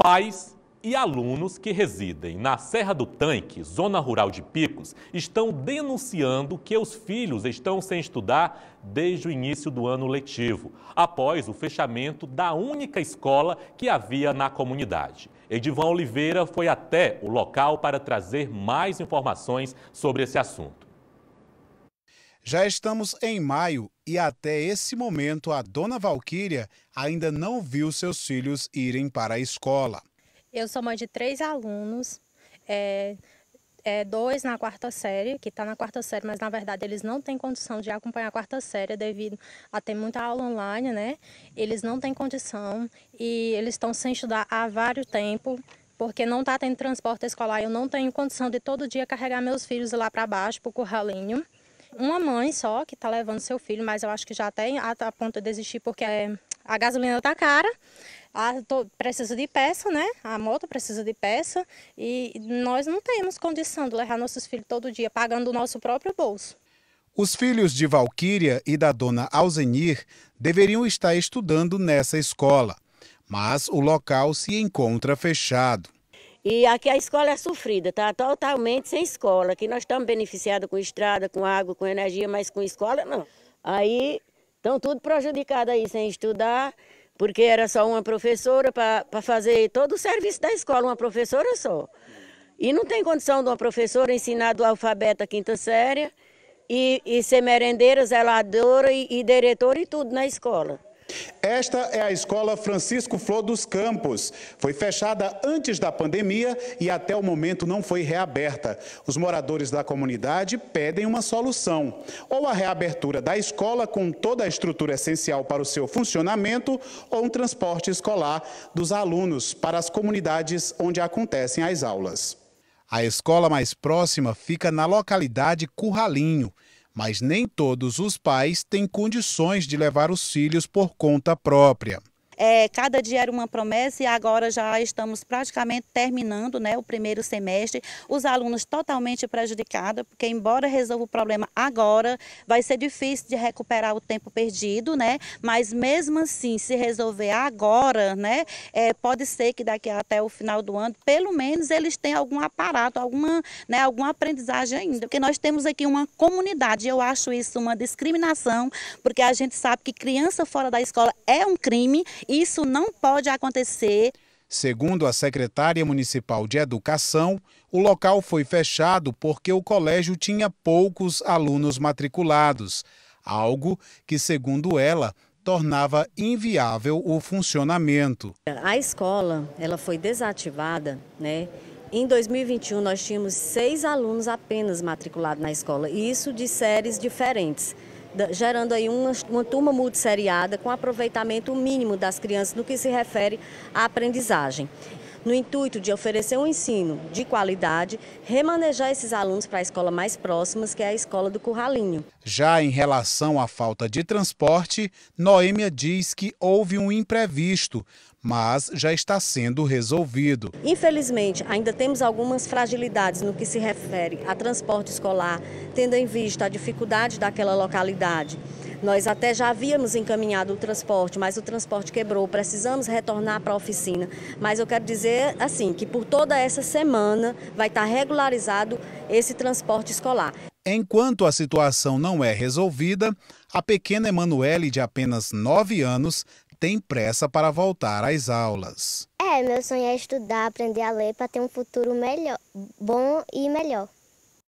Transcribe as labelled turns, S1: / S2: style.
S1: Pais e alunos que residem na Serra do Tanque, zona rural de Picos, estão denunciando que os filhos estão sem estudar desde o início do ano letivo, após o fechamento da única escola que havia na comunidade. Edivan Oliveira foi até o local para trazer mais informações sobre esse assunto. Já estamos em maio e até esse momento a dona Valquíria ainda não viu seus filhos irem para a escola.
S2: Eu sou mãe de três alunos, é, é dois na quarta série, que está na quarta série, mas na verdade eles não têm condição de acompanhar a quarta série devido a ter muita aula online, né? Eles não têm condição e eles estão sem estudar há vários tempo porque não está tendo transporte escolar. Eu não tenho condição de todo dia carregar meus filhos lá para baixo, para o curralinho uma mãe só que está levando seu filho, mas eu acho que já tá até a ponto de desistir porque é, a gasolina está cara. A, tô, precisa de peça, né? A moto precisa de peça e nós não temos condição de levar nossos filhos todo dia pagando o nosso próprio bolso.
S1: Os filhos de Valquíria e da dona Alzenir deveriam estar estudando nessa escola, mas o local se encontra fechado.
S3: E aqui a escola é sofrida, está totalmente sem escola. Aqui nós estamos beneficiados com estrada, com água, com energia, mas com escola não. Aí estão tudo prejudicado aí, sem estudar, porque era só uma professora para fazer todo o serviço da escola, uma professora só. E não tem condição de uma professora ensinar do alfabeto à quinta série e, e ser merendeira, zeladora e, e diretora e tudo na escola.
S1: Esta é a escola Francisco Flor dos Campos. Foi fechada antes da pandemia e até o momento não foi reaberta. Os moradores da comunidade pedem uma solução: ou a reabertura da escola com toda a estrutura essencial para o seu funcionamento, ou um transporte escolar dos alunos para as comunidades onde acontecem as aulas. A escola mais próxima fica na localidade Curralinho mas nem todos os pais têm condições de levar os filhos por conta própria.
S4: É, cada dia era uma promessa e agora já estamos praticamente terminando né, o primeiro semestre. Os alunos totalmente prejudicados, porque embora resolva o problema agora, vai ser difícil de recuperar o tempo perdido, né? Mas mesmo assim, se resolver agora, né? É, pode ser que daqui até o final do ano, pelo menos eles tenham algum aparato, alguma, né, alguma aprendizagem ainda. Porque nós temos aqui uma comunidade, eu acho isso uma discriminação, porque a gente sabe que criança fora da escola é um crime isso não pode acontecer.
S1: Segundo a secretária municipal de Educação, o local foi fechado porque o colégio tinha poucos alunos matriculados, algo que, segundo ela, tornava inviável o funcionamento.
S5: A escola ela foi desativada, né? Em 2021 nós tínhamos seis alunos apenas matriculados na escola, e isso de séries diferentes gerando aí uma, uma turma multisseriada com aproveitamento mínimo das crianças no que se refere à aprendizagem no intuito de oferecer um ensino de qualidade, remanejar esses alunos para a escola mais próxima, que é a escola do Curralinho.
S1: Já em relação à falta de transporte, Noêmia diz que houve um imprevisto, mas já está sendo resolvido.
S5: Infelizmente, ainda temos algumas fragilidades no que se refere a transporte escolar, tendo em vista a dificuldade daquela localidade. Nós até já havíamos encaminhado o transporte, mas o transporte quebrou, precisamos retornar para a oficina. Mas eu quero dizer, assim, que por toda essa semana vai estar regularizado esse transporte escolar.
S1: Enquanto a situação não é resolvida, a pequena Emanuele, de apenas 9 anos, tem pressa para voltar às aulas.
S3: É, meu sonho é estudar, aprender a ler para ter um futuro melhor, bom e melhor.